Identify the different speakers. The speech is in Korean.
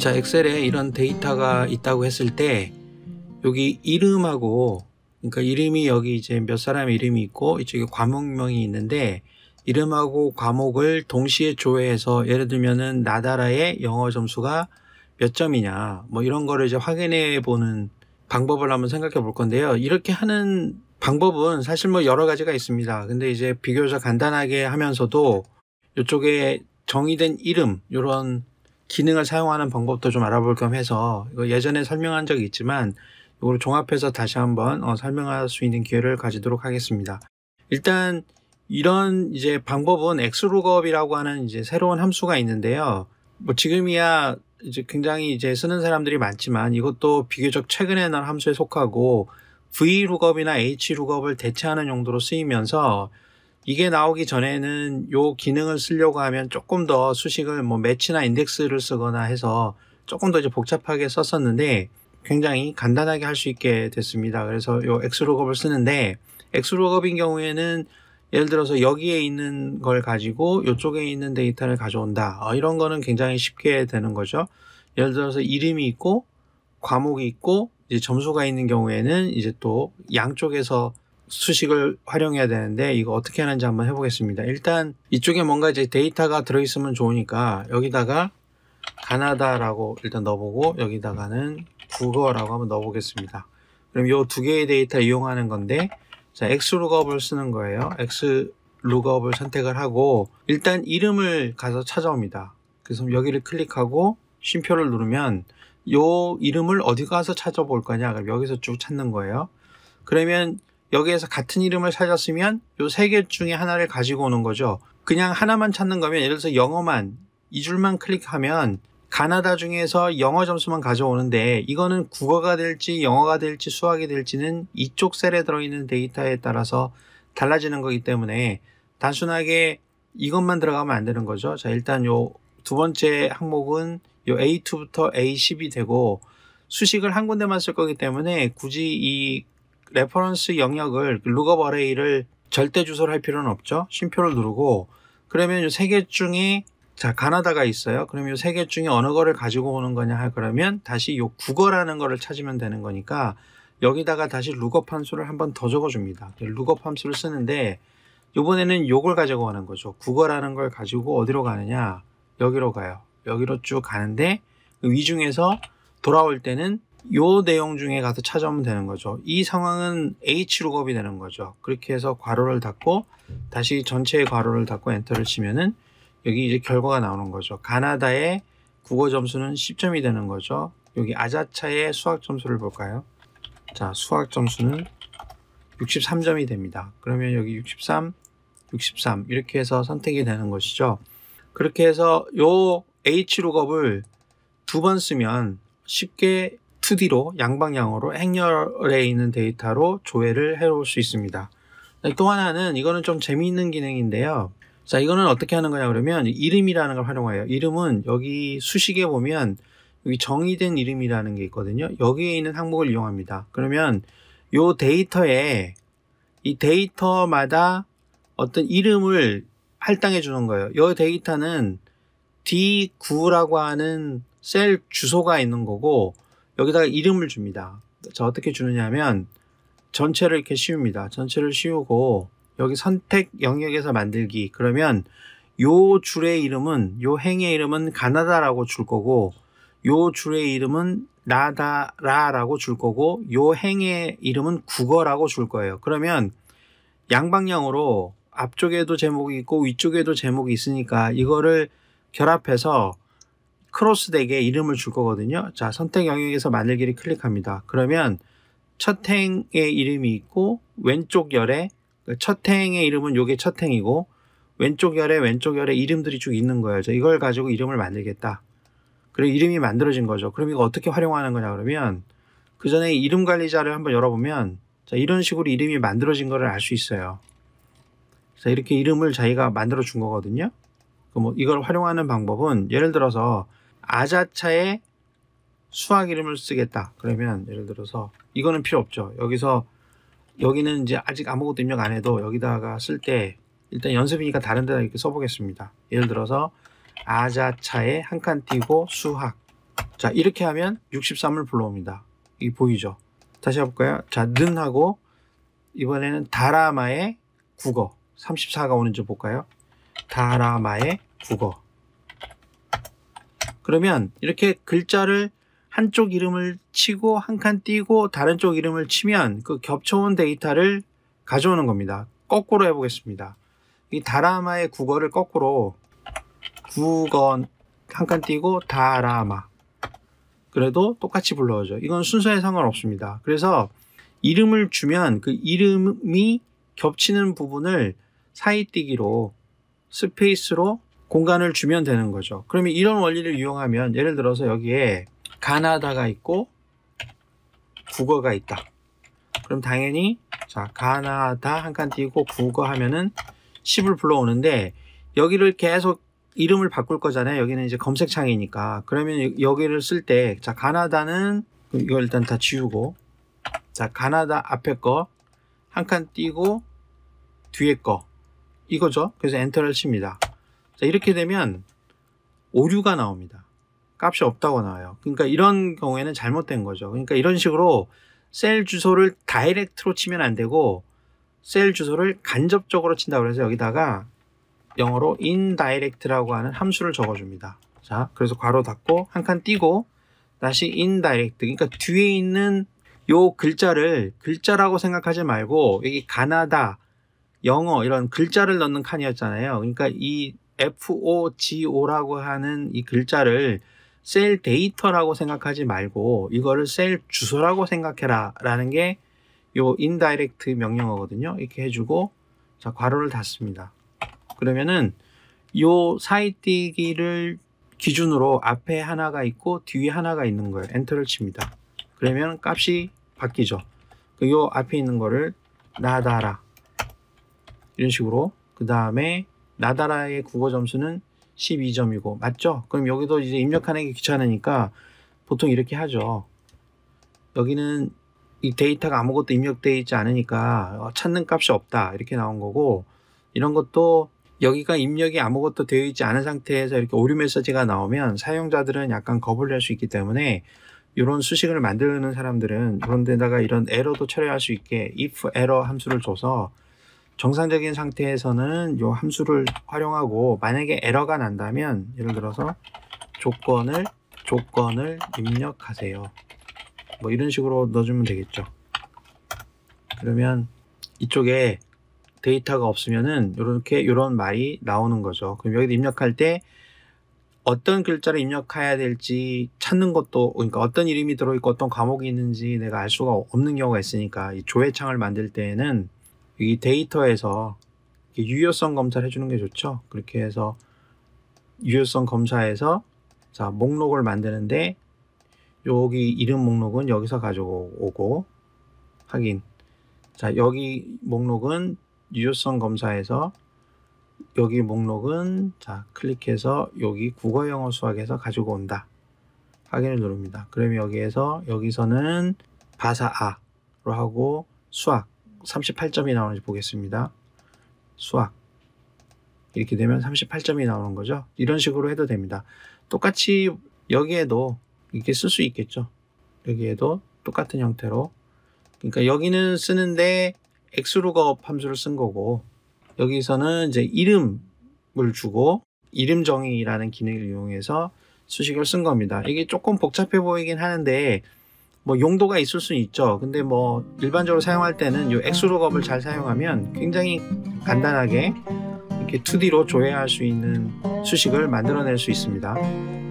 Speaker 1: 자, 엑셀에 이런 데이터가 있다고 했을 때 여기 이름하고 그러니까 이름이 여기 이제 몇 사람 이름이 있고 이쪽에 과목명이 있는데 이름하고 과목을 동시에 조회해서 예를 들면은 나다라의 영어 점수가 몇 점이냐 뭐 이런 거를 이제 확인해 보는 방법을 한번 생각해 볼 건데요. 이렇게 하는 방법은 사실 뭐 여러 가지가 있습니다. 근데 이제 비교적 간단하게 하면서도 이쪽에 정의된 이름 이런 기능을 사용하는 방법도 좀 알아볼 겸 해서 이거 예전에 설명한 적이 있지만 이걸 종합해서 다시 한번 어, 설명할 수 있는 기회를 가지도록 하겠습니다. 일단 이런 이제 방법은 x l o o k u p 이라고 하는 이제 새로운 함수가 있는데요. 뭐 지금이야 이제 굉장히 이제 쓰는 사람들이 많지만 이것도 비교적 최근에 난 함수에 속하고 VLOOKUP이나 HLOOKUP을 대체하는 용도로 쓰이면서 이게 나오기 전에는 요 기능을 쓰려고 하면 조금 더 수식을 뭐 매치나 인덱스를 쓰거나 해서 조금 더 이제 복잡하게 썼었는데 굉장히 간단하게 할 수 있게 됐습니다. 그래서 요 엑스로그업을 쓰는데 엑스로그업인 경우에는 예를 들어서 여기에 있는 걸 가지고 이쪽에 있는 데이터를 가져온다. 어, 이런 거는 굉장히 쉽게 되는 거죠. 예를 들어서 이름이 있고 과목이 있고 이제 점수가 있는 경우에는 이제 또 양쪽에서 수식을 활용해야 되는데 이거 어떻게 하는지 한번 해보겠습니다. 일단 이쪽에 뭔가 이제 데이터가 들어있으면 좋으니까 여기다가 가나다라고 일단 넣어보고 여기다가는 국어라고 한번 넣어보겠습니다. 그럼 이 두 개의 데이터 이용하는 건데 자 xlookup을 쓰는 거예요. xlookup을 선택을 하고 일단 이름을 가서 찾아옵니다. 그래서 여기를 클릭하고 쉼표를 누르면 요 이름을 어디 가서 찾아볼 거냐 그럼 여기서 쭉 찾는 거예요. 그러면 여기에서 같은 이름을 찾았으면 요 세 개 중에 하나를 가지고 오는 거죠. 그냥 하나만 찾는 거면 예를 들어서 영어만 이 줄만 클릭하면 가나다 중에서 영어 점수만 가져오는데 이거는 국어가 될지 영어가 될지 수학이 될지는 이쪽 셀에 들어있는 데이터에 따라서 달라지는 거기 때문에 단순하게 이것만 들어가면 안 되는 거죠. 자, 일단 요 두 번째 항목은 요 A2부터 A10이 되고 수식을 한 군데만 쓸 거기 때문에 굳이 이 레퍼런스 영역을 그 루거 어레이를 절대 주소를 할 필요는 없죠. 쉼표를 누르고 그러면 이세개 중에 자 가나다가 있어요. 그러면 이세개 중에 어느 거를 가지고 오는 거냐 할 그러면 다시 이 국어라는 거를 찾으면 되는 거니까 여기다가 다시 루거 함수를 한 번 더 적어줍니다. 네, 루거 함수를 쓰는데 이번에는 요걸 가지고 가는 거죠. 국어라는 걸 가지고 어디로 가느냐 여기로 가요. 여기로 쭉 가는데 그 위 중에서 돌아올 때는 요 내용 중에 가서 찾아오면 되는 거죠. 이 상황은 H룩업이 되는 거죠. 그렇게 해서 괄호를 닫고 다시 전체의 괄호를 닫고 엔터를 치면은 여기 이제 결과가 나오는 거죠. 가나다의 국어 점수는 10점이 되는 거죠. 여기 아자차의 수학 점수를 볼까요? 자, 수학 점수는 63점이 됩니다. 그러면 여기 63, 63 이렇게 해서 선택이 되는 것이죠. 그렇게 해서 요 H룩업을 두 번 쓰면 쉽게 2D로 양방향으로 행렬에 있는 데이터로 조회를 해올 수 있습니다. 네, 또 하나는 이거는 좀 재미있는 기능인데요. 자, 이거는 어떻게 하는 거냐 그러면 이름이라는 걸 활용해요. 이름은 여기 수식에 보면 여기 정의된 이름이라는 게 있거든요. 여기에 있는 항목을 이용합니다. 그러면 이 데이터에 이 데이터마다 어떤 이름을 할당해 주는 거예요. 이 데이터는 D9라고 하는 셀 주소가 있는 거고 여기다가 이름을 줍니다. 자, 어떻게 주느냐면 전체를 이렇게 씌웁니다. 전체를 씌우고 여기 선택 영역에서 만들기. 그러면 요 줄의 이름은 요 행의 이름은 가나다라고 줄 거고 요 줄의 이름은 나다라라고 줄 거고 요 행의 이름은 국어라고 줄 거예요. 그러면 양방향으로 앞쪽에도 제목이 있고 위쪽에도 제목이 있으니까 이거를 결합해서 크로스덱에 이름을 줄 거거든요. 자, 선택 영역에서 만들기를 클릭합니다. 그러면 첫 행의 이름이 있고 왼쪽 열에 그러니까 첫 행의 이름은 요게 첫 행이고 왼쪽 열에 왼쪽 열에 이름들이 쭉 있는 거예요. 이걸 가지고 이름을 만들겠다. 그리고 이름이 만들어진 거죠. 그럼 이거 어떻게 활용하는 거냐 그러면 그 전에 이름 관리자를 한번 열어보면 자, 이런 식으로 이름이 만들어진 거를 알 수 있어요. 자, 이렇게 이름을 자기가 만들어 준 거거든요. 뭐 이걸 활용하는 방법은 예를 들어서 아자차의 수학 이름을 쓰겠다. 그러면 예를 들어서 이거는 필요 없죠. 여기서 여기는 이제 아직 아무것도 입력 안 해도 여기다가 쓸 때 일단 연습이니까 다른 데다 이렇게 써보겠습니다. 예를 들어서 아자차에 한 칸 띄고 수학 자 이렇게 하면 63을 불러옵니다. 이 보이죠? 다시 해볼까요? 자 는하고 이번에는 다라마의 국어 34가 오는지 볼까요? 다라마의 국어 그러면 이렇게 글자를 한쪽 이름을 치고 한칸 띄고 다른 쪽 이름을 치면 그 겹쳐온 데이터를 가져오는 겁니다. 거꾸로 해보겠습니다. 이 다라마의 국어를 거꾸로 국어 한칸 띄고 다라마 그래도 똑같이 불러오죠. 이건 순서에 상관없습니다. 그래서 이름을 주면 그 이름이 겹치는 부분을 사이띄기로 스페이스로 공간을 주면 되는 거죠. 그러면 이런 원리를 이용하면 예를 들어서 여기에 가나다가 있고 국어가 있다. 그럼 당연히 자 가나다 한 칸 띄고 국어 하면은 10을 불러오는데 여기를 계속 이름을 바꿀 거잖아요. 여기는 이제 검색창이니까. 그러면 여기를 쓸 때자 가나다는 이걸 일단 다 지우고 자 가나다 앞에 거 한 칸 띄고 뒤에 거 이거죠. 그래서 엔터를 칩니다. 자, 이렇게 되면 오류가 나옵니다. 값이 없다고 나와요. 그러니까 이런 경우에는 잘못된 거죠. 그러니까 이런 식으로 셀 주소를 다이렉트로 치면 안 되고 셀 주소를 간접적으로 친다고 해서 여기다가 영어로 indirect라고 하는 함수를 적어줍니다. 자, 그래서 괄호 닫고 한 칸 띄고 다시 indirect. 그러니까 뒤에 있는 요 글자를 글자라고 생각하지 말고 여기 가나다, 영어 이런 글자를 넣는 칸이었잖아요. 그러니까 이 FOGO라고 하는 이 글자를 셀 데이터라고 생각하지 말고 이거를 셀 주소라고 생각해라 라는 게 요 인다이렉트 명령어거든요. 이렇게 해주고 자 괄호를 닫습니다. 그러면은 요 사이뜨기를 기준으로 앞에 하나가 있고 뒤에 하나가 있는 거예요. 엔터를 칩니다. 그러면 값이 바뀌죠. 그요 앞에 있는 거를 나다라 이런 식으로 그 다음에 나다라의 국어 점수는 12점이고 맞죠? 그럼 여기도 이제 입력하는 게 귀찮으니까 보통 이렇게 하죠. 여기는 이 데이터가 아무것도 입력되어 있지 않으니까 어, 찾는 값이 없다 이렇게 나온 거고 이런 것도 여기가 입력이 아무것도 되어 있지 않은 상태에서 이렇게 오류 메시지가 나오면 사용자들은 약간 겁을 낼수 있기 때문에 이런 수식을 만드는 사람들은 이런 데다가 이런 에러도 처리할 수 있게 if 에러 함수를 줘서 정상적인 상태에서는 이 함수를 활용하고 만약에 에러가 난다면 예를 들어서 조건을 조건을 입력하세요. 뭐 이런 식으로 넣어주면 되겠죠. 그러면 이쪽에 데이터가 없으면은 이렇게 이런 말이 나오는 거죠. 그럼 여기 입력할 때 어떤 글자를 입력해야 될지 찾는 것도 그러니까 어떤 이름이 들어있고 어떤 과목이 있는지 내가 알 수가 없는 경우가 있으니까 이 조회창을 만들 때에는 이 데이터에서 유효성 검사를 해주는 게 좋죠. 그렇게 해서 유효성 검사에서 자 목록을 만드는데 여기 이름 목록은 여기서 가져오고 확인 자 여기 목록은 유효성 검사에서 여기 목록은 자 클릭해서 여기 국어 영어 수학에서 가지고 온다 확인을 누릅니다 그러면 여기에서 여기서는 바사아로 하고 수학 38점이 나오는지 보겠습니다. 수학 이렇게 되면 38점이 나오는 거죠. 이런 식으로 해도 됩니다. 똑같이 여기에도 이렇게 쓸 수 있겠죠. 여기에도 똑같은 형태로 그러니까 여기는 쓰는데 xlookup 함수를 쓴 거고 여기서는 이제 이름을 주고 이름 정의라는 기능을 이용해서 수식을 쓴 겁니다. 이게 조금 복잡해 보이긴 하는데 뭐 용도가 있을 수 있죠. 근데 뭐 일반적으로 사용할 때는 이 엑스로겁을 잘 사용하면 굉장히 간단하게 이렇게 2D로 조회할 수 있는 수식을 만들어낼 수 있습니다.